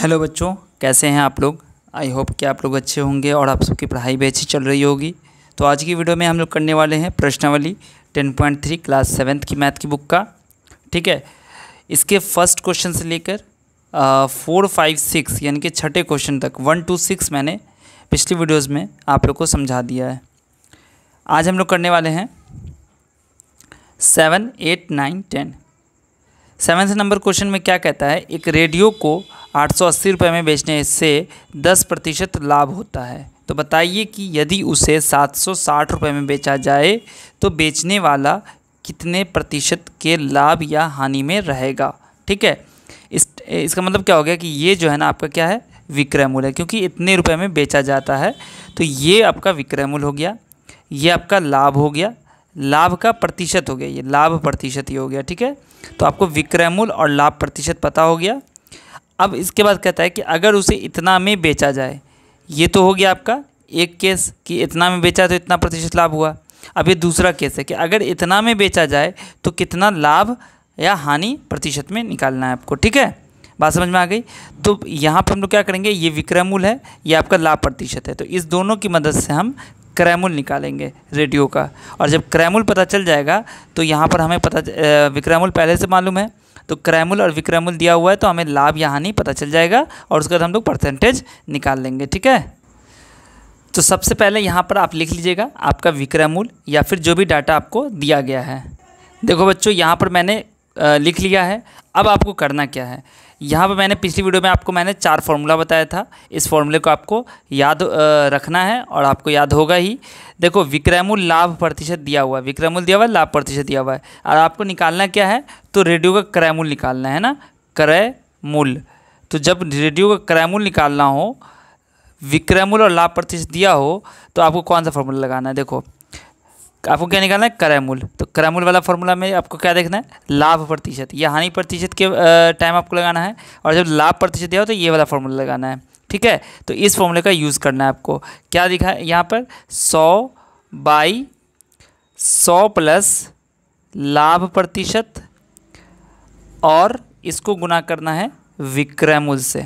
hello बच्चों कैसे हैं आप लोग आई होप कि आप लोग अच्छे होंगे और आप सबकी पढ़ाई भी अच्छी चल रही होगी तो आज की वीडियो में हम लोग करने वाले हैं प्रश्नावली ten point three class seventh की मैथ की बुक का ठीक है इसके फर्स्ट क्वेश्चन से लेकर फोर फाइव सिक्स यानी कि छठे क्वेश्चन तक वन टू सिक्स मैंने पिछली वीडियोज़ में आप लोग को समझा दिया है आज हम लोग करने वाले हैं seven eight nine ten seventh number question में क्या कहता है एक रेडियो को आठ सौ अस्सी रुपये में बेचने से दस प्रतिशत लाभ होता है तो बताइए कि यदि उसे सात सौ साठ रुपये में बेचा जाए तो बेचने वाला कितने प्रतिशत के लाभ या हानि में रहेगा ठीक है इस इसका मतलब क्या हो गया कि ये जो है ना आपका क्या है विक्रय मूल्य क्योंकि इतने रुपए में बेचा जाता है तो ये आपका विक्रय मूल्य हो गया ये आपका लाभ हो गया लाभ का प्रतिशत हो गया ये लाभ प्रतिशत ये हो गया ठीक है तो आपको विक्रय मूल्य और लाभ प्रतिशत पता हो गया अब इसके बाद कहता है कि अगर उसे इतना में बेचा जाए ये तो हो गया आपका एक केस कि इतना में बेचा तो इतना प्रतिशत लाभ हुआ अब ये दूसरा केस है कि अगर इतना में बेचा जाए तो कितना लाभ या हानि प्रतिशत में निकालना है आपको ठीक है बात समझ में आ गई तो यहाँ पर हम लोग क्या करेंगे ये विक्रय मूल है ये आपका लाभ प्रतिशत है तो इस दोनों की मदद से हम क्रैमूल निकालेंगे रेडियो का और जब क्रैमूल पता चल जाएगा तो यहाँ पर हमें पता विक्रैमूल पहले से मालूम है तो क्रैमूल और विक्रैमूल दिया हुआ है तो हमें लाभ यहाँ नहीं पता चल जाएगा और उसके बाद हम लोग परसेंटेज निकाल लेंगे ठीक है तो सबसे पहले यहाँ पर आप लिख लीजिएगा आपका विक्रयमूल या फिर जो भी डाटा आपको दिया गया है देखो बच्चों यहाँ पर मैंने लिख लिया है अब आपको करना क्या है यहाँ पे मैंने पिछली वीडियो में आपको मैंने चार फार्मूला बताया था इस फार्मूले को आपको याद रखना है और आपको याद होगा ही देखो विक्रयमूल लाभ प्रतिशत दिया हुआ है विक्रयमूल दिया हुआ है लाभ प्रतिशत दिया हुआ है और आपको निकालना क्या है तो रेडियो का क्रयमूल निकालना है ना क्रय मूल तो जब रेडियो का क्रयमूल निकालना हो विक्रयमूल और लाभ प्रतिशत दिया हो तो आपको कौन सा फार्मूला लगाना है देखो आपको क्या निकालना है क्रैमूल तो क्रैमूल वाला फॉर्मूला में आपको क्या देखना है लाभ प्रतिशत या हानि प्रतिशत के टाइम आपको लगाना है और जब लाभ प्रतिशत दिया हो तो ये वाला फॉर्मूला लगाना है ठीक है तो इस फॉर्मूले का यूज़ करना है आपको क्या दिखा है यहाँ पर सौ बाई सौ प्लस लाभ प्रतिशत और इसको गुना करना है विक्रैमूल से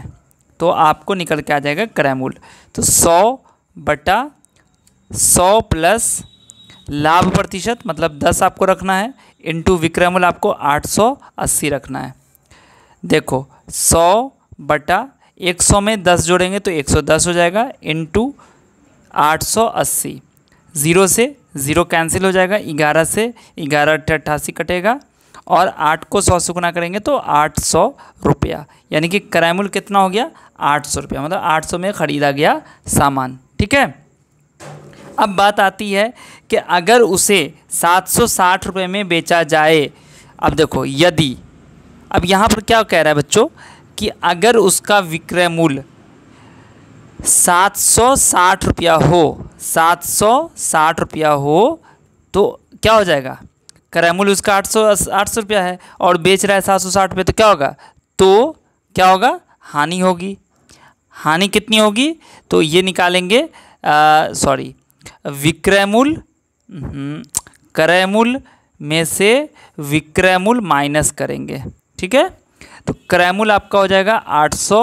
तो आपको निकल के आ जाएगा क्रैमूल तो सौ बटा सौ प्लस लाभ प्रतिशत मतलब दस आपको रखना है इनटू विक्रयमूल आपको आठ सौ अस्सी रखना है देखो सौ बटा एक सौ में दस जोड़ेंगे तो एक सौ दस हो जाएगा इनटू आठ सौ अस्सी ज़ीरो से ज़ीरो कैंसिल हो जाएगा ग्यारह से ग्यारह अट्ठासी कटेगा और आठ को सौ से गुना करेंगे तो आठ सौ रुपया यानी कि क्रैमुल कितना हो गया आठ सौ रुपया मतलब आठ सौ में ख़रीदा गया सामान ठीक है अब बात आती है कि अगर उसे सात सौ साठ रुपये में बेचा जाए अब देखो यदि अब यहाँ पर क्या कह रहा है बच्चों कि अगर उसका विक्रय मूल्य सात सौ साठ रुपया हो सात सौ साठ रुपया हो तो क्या हो जाएगा क्रय मूल्य उसका आठ सौ आठ सौ रुपया है और बेच रहा है सात सौ साठ रुपये तो क्या होगा तो क्या होगा हानि होगी हानि कितनी होगी तो ये निकालेंगे सॉरी विक्रयमूल हम्म, क्रयमूल में से विक्रयमूल माइनस करेंगे ठीक है तो क्रयमूल आपका हो जाएगा आठ सौ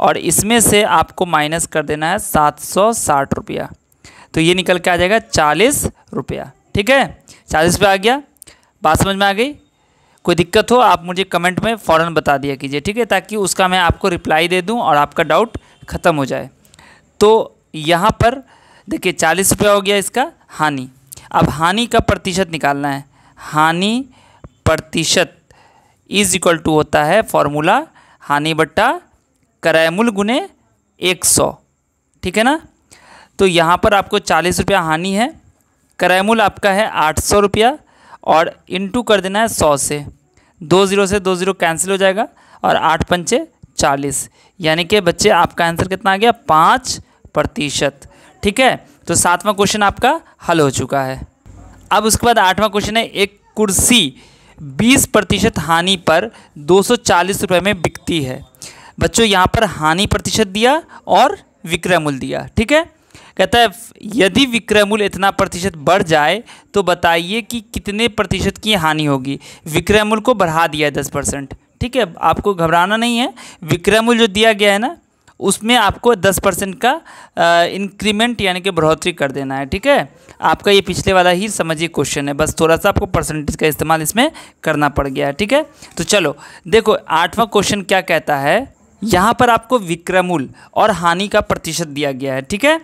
और इसमें से आपको माइनस कर देना है सात सौ साठ रुपया तो ये निकल के आ जाएगा चालीस रुपया ठीक है चालीस रुपया आ गया बात समझ में आ गई कोई दिक्कत हो आप मुझे कमेंट में फ़ौरन बता दिया कीजिए ठीक है ताकि उसका मैं आपको रिप्लाई दे दूँ और आपका डाउट ख़त्म हो जाए तो यहाँ पर देखिए चालीस रुपया हो गया इसका हानि अब हानि का प्रतिशत निकालना है हानि प्रतिशत इज इक्वल टू होता है फॉर्मूला हानि बट्टा करैमुल गुने एक सौ ठीक है ना तो यहाँ पर आपको चालीस रुपया हानि है करैमुल आपका है आठ सौ रुपया और इनटू कर देना है सौ से दो ज़ीरो से दो ज़ीरो कैंसिल हो जाएगा और आठ पंचे चालीस यानी कि बच्चे आपका आंसर कितना आ गया पाँच प्रतिशत ठीक है तो सातवां क्वेश्चन आपका हल हो चुका है अब उसके बाद आठवां क्वेश्चन है एक कुर्सी बीस प्रतिशत हानि पर दो सौ चालीस रुपये में बिकती है बच्चों यहाँ पर हानि प्रतिशत दिया और विक्रय मूल्य दिया ठीक है कहता है यदि विक्रय मूल्य इतना प्रतिशत बढ़ जाए तो बताइए कि कितने प्रतिशत की हानि होगी विक्रय मूल्य को बढ़ा दिया है दस परसेंट ठीक है आपको घबराना नहीं है विक्रय मूल्य जो दिया गया है ना उसमें आपको दस परसेंट का इंक्रीमेंट यानी कि बढ़ोतरी कर देना है ठीक है आपका ये पिछले वाला ही समझिए क्वेश्चन है बस थोड़ा सा आपको परसेंटेज का इस्तेमाल इसमें करना पड़ गया है ठीक है तो चलो देखो आठवां क्वेश्चन क्या कहता है यहाँ पर आपको विक्रमूल और हानि का प्रतिशत दिया गया है ठीक है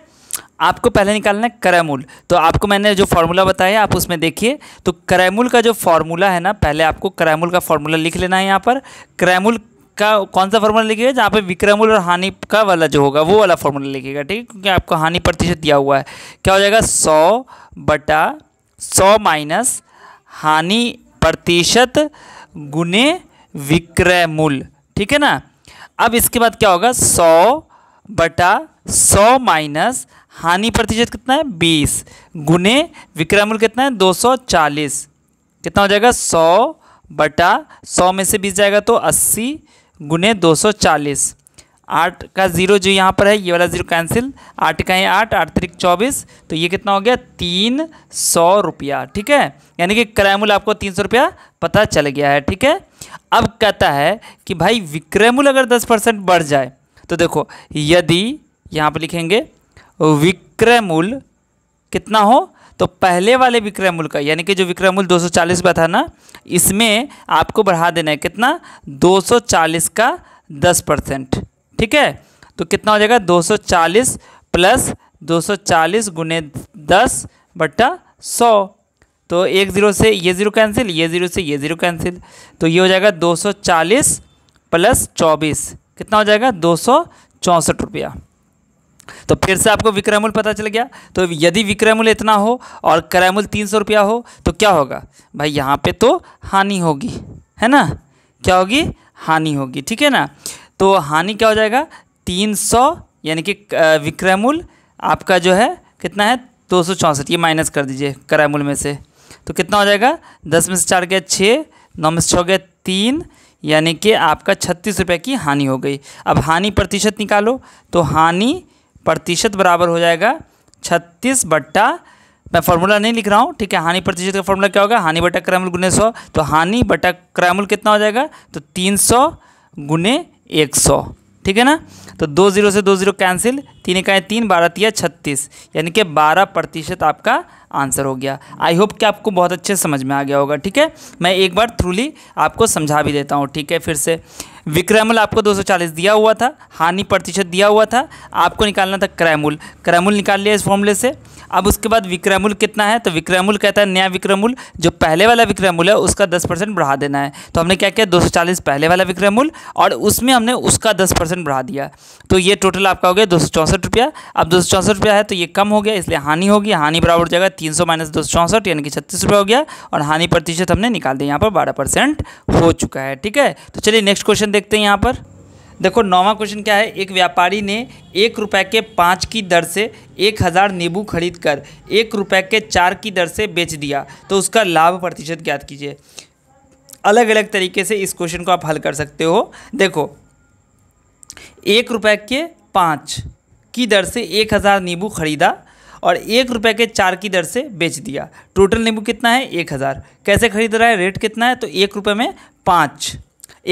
आपको पहले निकालना है करमूल तो आपको मैंने जो फार्मूला बताया आप उसमें देखिए तो करैमूल का जो फार्मूला है ना पहले आपको करमूल का फार्मूला लिख लेना है यहाँ पर करमूल का कौन सा फॉर्मूला लिखिएगा जहाँ पे विक्रमूल और हानि का वाला जो होगा वो वाला फॉर्मूला लिखिएगा ठीक है क्योंकि आपको हानि प्रतिशत दिया हुआ है क्या हो जाएगा सौ बटा सौ माइनस हानि प्रतिशत गुने विक्रय मूल ठीक है ना अब इसके बाद क्या होगा सौ बटा सौ माइनस हानि प्रतिशत कितना है बीस गुने विक्रय मूल कितना है दो सौ चालीस कितना हो जाएगा सौ बटा सौ में से बीस जाएगा तो अस्सी गुने दो सौ चालीस आठ का ज़ीरो जो यहाँ पर है ये वाला ज़ीरो कैंसिल आठ का है आठ आठ तरीक चौबीस तो ये कितना हो गया तीन सौ रुपया ठीक है यानी कि क्रय मूल्य आपको तीन सौ रुपया पता चल गया है ठीक है अब कहता है कि भाई विक्रय मूल्य अगर दस परसेंट बढ़ जाए तो देखो यदि यहाँ पर लिखेंगे विक्रय मूल्य कितना हो तो पहले वाले विक्रय मूल्य का यानी कि जो विक्रय मूल्य 240 का था ना इसमें आपको बढ़ा देना है कितना 240 का 10 परसेंट ठीक है तो कितना हो जाएगा 240 प्लस 240 गुने दस बट्टा सौ तो एक ज़ीरो से ये ज़ीरो कैंसिल ये ज़ीरो से ये ज़ीरो कैंसिल तो ये हो जाएगा 240 प्लस 24 कितना हो जाएगा दो सौ चौंसठ रुपया तो फिर से आपको विक्रयमूल पता चल गया तो यदि विक्रयमूल इतना हो और क्रयमूल तीन सौ रुपया हो तो क्या होगा भाई यहाँ पे तो हानि होगी है ना क्या होगी हानि होगी ठीक है ना तो हानि क्या हो जाएगा तीन सौ यानी कि विक्रयमूल आपका जो है कितना है दो सौ चौंसठ ये माइनस कर दीजिए क्रयमूल में से तो कितना हो जाएगा दस में से चार गया छः नौ में से छः गया तीन यानी कि आपका छत्तीस रुपये की हानि हो गई अब हानि प्रतिशत निकालो तो हानि प्रतिशत बराबर हो जाएगा छत्तीस बट्टा मैं फॉर्मूला नहीं लिख रहा हूँ ठीक है हानि प्रतिशत का फॉर्मूला क्या होगा हानि बटा क्रैमुल गुने सौ तो हानि बटा क्रैमुल कितना हो जाएगा तो तीन सौ गुने एक सौ ठीक है ना तो दो जीरो से दो जीरो कैंसिल तीन इकाएँ तीन बारह तीन छत्तीस यानी कि बारह प्रतिशत आपका आंसर हो गया आई होप कि आपको बहुत अच्छे समझ में आ गया होगा ठीक है मैं एक बार थ्रूली आपको समझा भी देता हूँ ठीक है फिर से विक्रयमूल आपको 240 दिया हुआ था हानि प्रतिशत दिया हुआ था आपको निकालना था क्रयमूल क्रयमूल निकाल लिया इस फॉर्मूले से अब उसके बाद विक्रयमूल कितना है तो विक्रयमूल कहता है नया विक्रयमूल जो पहले वाला विक्रयमूल है उसका दस परसेंट बढ़ा देना है तो हमने क्या किया दो सौ चालीस पहले वाला विक्रयमूल और उसमें हमने उसका दस परसेंट बढ़ा दिया तो ये टोटल आपका हो गया दो सौ चौंसठ रुपया अब दो सौ चौंसठ रुपया है तो ये कम हो गया इसलिए हानि होगी हानि बराबर हो जाएगा तीन सौ माइनस दो सौ चौंसठ यानी कि छत्तीस रुपया हो गया और हानि प्रतिशत हमने निकाल दिया यहाँ पर बारह परसेंट हो चुका है ठीक है तो चलिए नेक्स्ट क्वेश्चन देखते हैं यहाँ पर देखो नौवा क्वेश्चन क्या है एक व्यापारी ने एक रुपये के पाँच की दर से एक हज़ार नींबू खरीद कर एक रुपये के चार की दर से बेच दिया तो उसका लाभ प्रतिशत ज्ञात कीजिए अलग अलग तरीके से इस क्वेश्चन को आप हल कर सकते हो देखो एक रुपये के पाँच की दर से एक हज़ार नींबू खरीदा और एक रुपये के चार की दर से बेच दिया टोटल नींबू कितना है एक हज़ार कैसे खरीद रहा है रेट कितना है तो एक रुपये में पाँच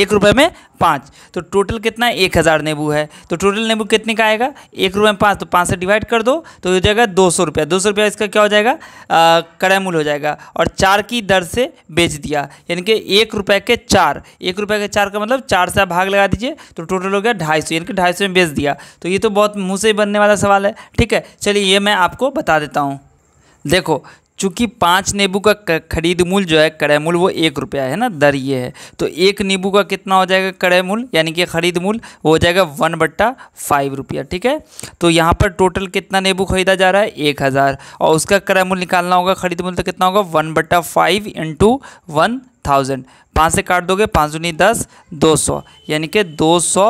एक रुपये में पाँच तो टोटल कितना है एक हज़ार नींबू है तो टोटल नींबू कितने का आएगा एक रुपये में पाँच तो पाँच से डिवाइड कर दो तो हो जाएगा दो सौ रुपया दो सौ रुपया इसका क्या हो जाएगा क्रयमूल हो जाएगा और चार की दर से बेच दिया यानी कि एक रुपये के चार एक रुपये के चार का मतलब चार से भाग लगा दीजिए तो टोटल हो गया ढाई सौ यानी कि ढाई सौ में बेच दिया तो ये तो बहुत मुँह से बनने वाला सवाल है ठीक है चलिए ये मैं आपको बता देता हूँ देखो चूँकि पाँच नींबू का खरीद मूल जो है क्रय मूल वो एक रुपया है ना दर ये है तो एक नींबू का कितना हो जाएगा क्रय मूल यानी कि खरीद मूल वो हो जाएगा वन बट्टा फाइव रुपया ठीक है तो यहाँ पर टोटल कितना नींबू खरीदा जा रहा है एक हज़ार और उसका क्रय मूल निकालना होगा खरीद मूल तो कितना होगा वन बट्टा फाइव इंटू वन थाउजेंड पाँच से काट दोगे पाँच नहीं दस दो सौ यानी कि दो सौ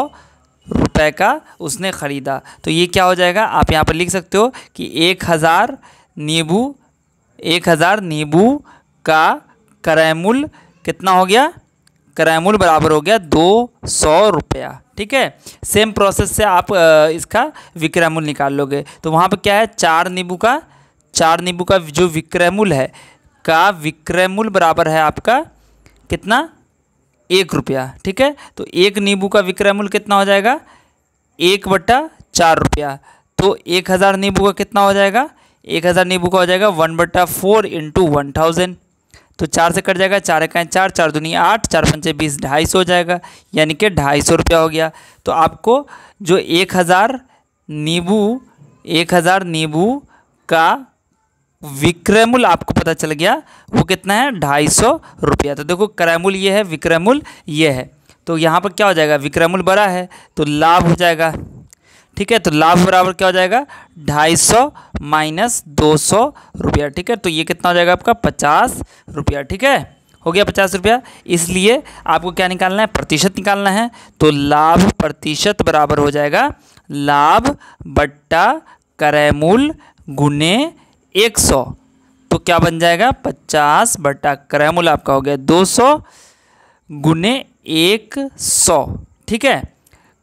रुपये का उसने ख़रीदा तो ये क्या हो जाएगा आप यहाँ पर लिख सकते हो कि एक हज़ार नींबू एक हज़ार नींबू का करैमुल कितना हो गया करैमुल बराबर हो गया दो सौ रुपया ठीक है सेम प्रोसेस से आप इसका विक्रयमूल निकाल लोगे तो वहाँ पर क्या है चार नींबू का चार नींबू का जो विक्रयमूल है का विक्रयमूल बराबर है आपका कितना एक रुपया ठीक है तो एक नींबू का विक्रयमूल कितना हो जाएगा एक बट्टा चार रुपया तो एक हज़ार नींबू का कितना हो जाएगा एक हज़ार नींबू का हो जाएगा वन बटा फोर इंटू वन थाउजेंड तो चार से कट जाएगा चार एकाएँ चार चार दुनी आठ चार पंचे बीस ढाई सौ हो जाएगा यानी कि ढाई सौ रुपया हो गया तो आपको जो एक हज़ार नींबू एक हज़ार नींबू का विक्रयमूल आपको पता चल गया वो कितना है ढाई सौ रुपया तो देखो क्रयमूल ये है विक्रयमूल ये है तो यहाँ पर क्या हो जाएगा विक्रयमूल बड़ा है तो लाभ हो जाएगा ठीक है तो लाभ बराबर क्या हो जाएगा ढाई सौ माइनस दो सौ रुपया ठीक है तो ये कितना हो जाएगा आपका पचास रुपया ठीक है हो गया पचास रुपया इसलिए आपको क्या निकालना है प्रतिशत निकालना है तो लाभ प्रतिशत बराबर हो जाएगा लाभ बट्टा करैमूल गुने एक सौ तो क्या बन जाएगा पचास बट्टा करैमूल आपका हो गया दो सौ गुने एक सौ ठीक है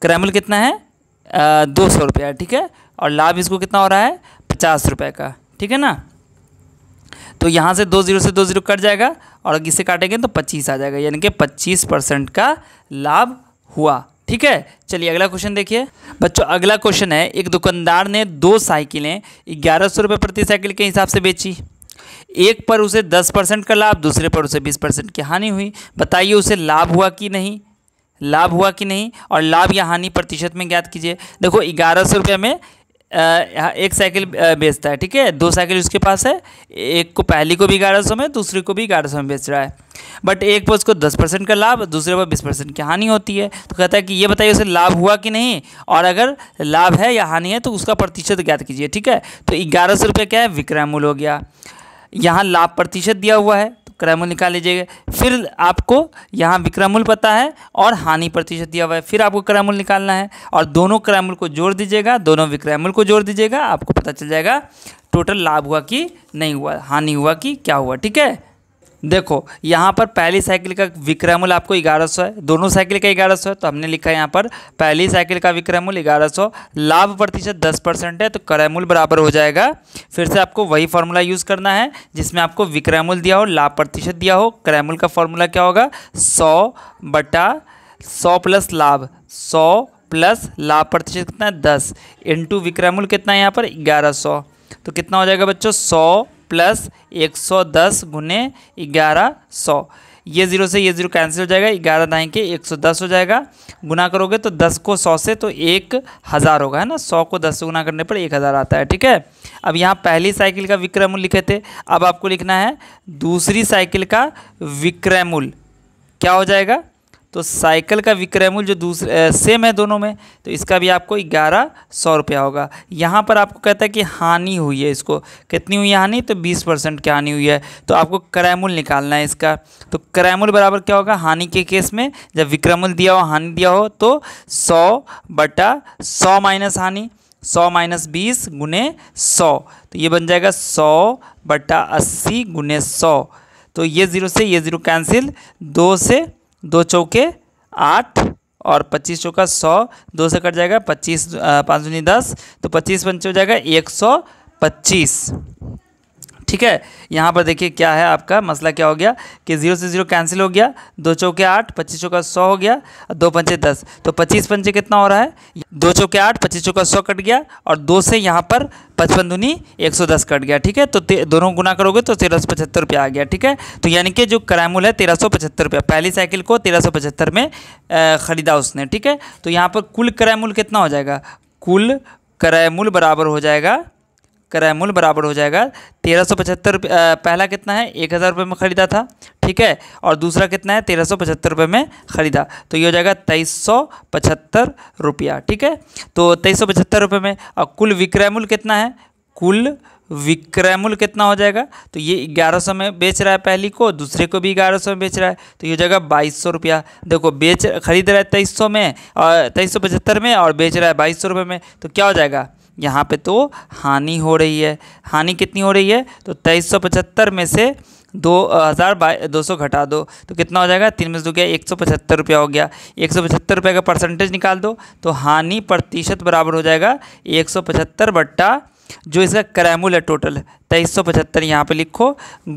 करैमूल कितना है दो सौ रुपया ठीक है और लाभ इसको कितना हो रहा है पचास रुपये का ठीक है ना तो यहाँ से दो जीरो से दो जीरो कट जाएगा और इसे काटेंगे तो पच्चीस आ जाएगा यानी कि पच्चीस परसेंट का लाभ हुआ ठीक है चलिए अगला क्वेश्चन देखिए बच्चों अगला क्वेश्चन है एक दुकानदार ने दो साइकिलें ग्यारह सौ रुपये प्रति साइकिल के हिसाब से बेची एक पर उसे दस परसेंट का लाभ दूसरे पर उसे बीस परसेंट की हानि हुई बताइए उसे लाभ हुआ कि नहीं लाभ हुआ कि नहीं और लाभ या हानि प्रतिशत में ज्ञात कीजिए देखो ग्यारह सौ रुपये में एक साइकिल बेचता है ठीक है दो साइकिल उसके पास है एक को पहली को भी ग्यारह सौ में दूसरे को भी ग्यारह सौ में बेच रहा है बट एक पर उसको दस परसेंट का लाभ दूसरे पर बीस परसेंट की हानि होती है तो कहता है कि ये बताइए उसे लाभ हुआ कि नहीं और अगर लाभ है या हानि है तो उसका प्रतिशत ज्ञात कीजिए ठीक है तो ग्यारह सौ रुपये क्या है विक्रय मूल्य हो गया यहाँ लाभ प्रतिशत दिया हुआ है क्रयमूल निकाल लीजिएगा फिर आपको यहाँ विक्रयमूल पता है और हानि प्रतिशत दिया हुआ है फिर आपको क्रयमूल निकालना है और दोनों क्रयमूल को जोड़ दीजिएगा दोनों विक्रयमूल को जोड़ दीजिएगा आपको पता चल जाएगा टोटल लाभ हुआ कि नहीं हुआ हानि हुआ कि क्या हुआ ठीक है देखो यहाँ पर पहली साइकिल का मूल्य आपको ग्यारह सौ है दोनों साइकिल का ग्यारह सौ है तो हमने लिखा है यहाँ पर पहली साइकिल का विक्रयमूल ग्यारह सौ लाभ प्रतिशत दस परसेंट है तो मूल्य बराबर हो जाएगा फिर से आपको वही फार्मूला यूज़ करना है जिसमें आपको मूल्य दिया हो लाभ प्रतिशत दिया हो मूल्य का फॉर्मूला क्या होगा सौ बटा सौ प्लस लाभ सौ प्लस लाभ प्रतिशत कितना है दस इंटू मूल्य कितना है यहाँ पर ग्यारह सौ तो कितना हो जाएगा बच्चों सौ प्लस एक सौ दस गुने ग्यारह सौ ये जीरो से ये जीरो कैंसिल हो जाएगा ग्यारह दाएँ के एक सौ दस हो जाएगा गुना करोगे तो दस को सौ से तो एक हज़ार होगा है ना सौ को दस से गुना करने पर एक हज़ार आता है ठीक है अब यहाँ पहली साइकिल का विक्रय मूल्य लिखे थे अब आपको लिखना है दूसरी साइकिल का विक्रय मूल्य क्या हो जाएगा तो साइकिल का विक्रय मूल्य जो दूसरे सेम है दोनों में तो इसका भी आपको ग्यारह सौ रुपया होगा यहाँ पर आपको कहता है कि हानि हुई है इसको कितनी हुई हानि तो बीस परसेंट की हानि हुई है तो आपको क्रय मूल्य निकालना है इसका तो क्रय मूल्य बराबर क्या होगा हानि के केस में जब विक्रय मूल्य दिया हो हानि दिया हो तो सौ बटा सौ माइनस हानि सौ माइनस बीस गुने सौ तो ये बन जाएगा सौ बटा अस्सी गुने सौ तो ये ज़ीरो से ये ज़ीरो कैंसिल दो से दो चौके आठ और पच्चीस चौका सौ दो से कट जाएगा पच्चीस पाँच दूनी दस तो पच्चीस पंच हो जाएगा एक सौ पच्चीस ठीक है यहाँ पर देखिए क्या है आपका मसला क्या हो गया कि जीरो से जीरो कैंसिल हो गया दो चौके आठ पच्चीस चौका सौ हो गया और दो पंचे दस तो पच्चीस पंचे कितना हो रहा है दो चौके आठ पच्चीस चौका सौ कट गया और दो से यहाँ पर पचपन धुनी एक सौ दस कट गया ठीक है तो दोनों गुना करोगे तो तेरह सौ पचहत्तर रुपया आ गया ठीक है तो यानी कि जो करैमूल है तेरह सौ पचहत्तर रुपया पहली साइकिल को तेरह सौ पचहत्तर में ख़रीदा उसने ठीक है तो यहाँ पर कुल करैमूल कितना हो जाएगा कुल करैमूल बराबर हो जाएगा क्रय मूल्य बराबर हो जाएगा तेरह सौ पचहत्तर पहला कितना है एक हज़ार रुपये में ख़रीदा था ठीक है और दूसरा कितना है तेरह सौ पचहत्तर रुपये में ख़रीदा तो ये हो जाएगा तेईस सौ पचहत्तर रुपया ठीक है तो तेईस सौ पचहत्तर रुपये में और कुल विक्रय मूल्य कितना है कुल विक्रय मूल्य कितना हो जाएगा तो ये ग्यारह सौ में बेच रहा है पहली को दूसरे को भी ग्यारह सौ में बेच रहा है तो ये हो जाएगा बाईस सौ रुपया देखो बेच खरीद रहा है तेईस सौ में और तेईस सौ पचहत्तर में और बेच रहा है बाईस सौ रुपये में तो क्या हो जाएगा यहाँ पे तो हानि हो रही है हानि कितनी हो रही है तो तेईस सौ पचहत्तर में से दो हज़ार बाई दो सौ घटा दो तो कितना हो जाएगा तीन में से दो गया एक सौ पचहत्तर रुपया हो गया एक सौ पचहत्तर रुपये का परसेंटेज निकाल दो तो हानि प्रतिशत बराबर हो जाएगा एक सौ पचहत्तर बट्टा जो इसका क्रैमूल है टोटल तेईस सौ पचहत्तर यहाँ पर लिखो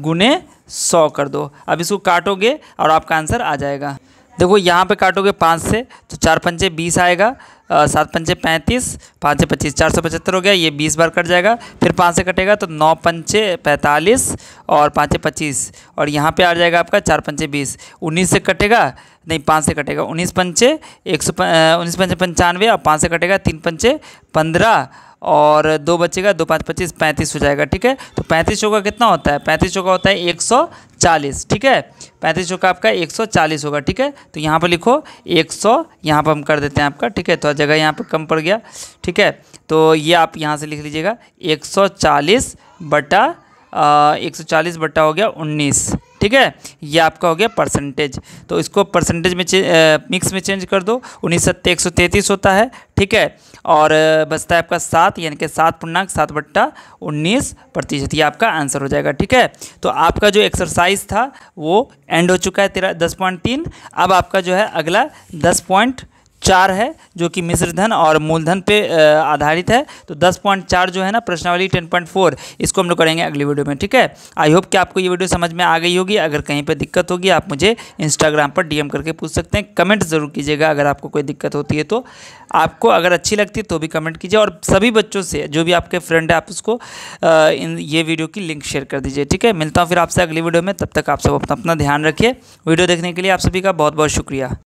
गुने सौ कर दो अब इसको काटोगे और आपका आंसर आ जाएगा देखो यहाँ पे काटोगे पाँच से तो चार पंचे बीस आएगा सात पंचे पैंतीस पाँच से पच्चीस चार सौ पचहत्तर हो गया ये बीस बार कट जाएगा फिर पाँच से कटेगा तो नौ पंचे पैंतालीस और पाँच से पच्चीस और यहाँ पे आ जाएगा आपका चार पंचे बीस उन्नीस से कटेगा नहीं पाँच से कटेगा उन्नीस पंचे एक सौ उन्नीस पंचे पंचानवे और पाँच से कटेगा तीन पंचे पंद्रह और दो बचेगा दो पाँच पच्चीस पैंतीस हो जाएगा ठीक है तो पैंतीस चौका कितना होता है पैंतीस चौका होता है एक सौ चालीस ठीक है पैंतीस चौका आपका एक सौ चालीस होगा ठीक है तो यहाँ पर लिखो एक सौ यहाँ पर हम कर देते हैं आपका ठीक है तो जगह यहाँ पर कम पड़ गया ठीक है तो ये आप यहाँ से लिख लीजिएगा एक सौ चालीस बटा एक सौ चालीस बट्टा हो गया उन्नीस ठीक है ये आपका हो गया परसेंटेज तो इसको परसेंटेज में मिक्स में चेंज कर दो उन्नीस सत्तर एक सौ तैंतीस होता है ठीक है और बचता है आपका सात यानी कि सात पूर्णांक सात बट्टा उन्नीस प्रतिशत ये आपका आंसर हो जाएगा ठीक है तो आपका जो एक्सरसाइज था वो एंड हो चुका है तेरा दस पॉइंट तीन अब आपका जो है अगला दस पॉइंट चार है जो कि मिश्र धन और मूलधन पे आधारित है तो दस पॉइंट चार जो है ना प्रश्नावली टेन पॉइंट फोर इसको हम लोग करेंगे अगली वीडियो में ठीक है आई होप कि आपको ये वीडियो समझ में आ गई होगी अगर कहीं पे दिक्कत होगी आप मुझे इंस्टाग्राम पर डीएम करके पूछ सकते हैं कमेंट ज़रूर कीजिएगा अगर आपको कोई दिक्कत होती है तो आपको अगर अच्छी लगती है तो भी कमेंट कीजिए और सभी बच्चों से जो भी आपके फ्रेंड है आप उसको ये वीडियो की लिंक शेयर कर दीजिए ठीक है मिलता हूँ फिर आपसे अगली वीडियो में तब तक आप सब अपना अपना ध्यान रखिए वीडियो देखने के लिए आप सभी का बहुत बहुत शुक्रिया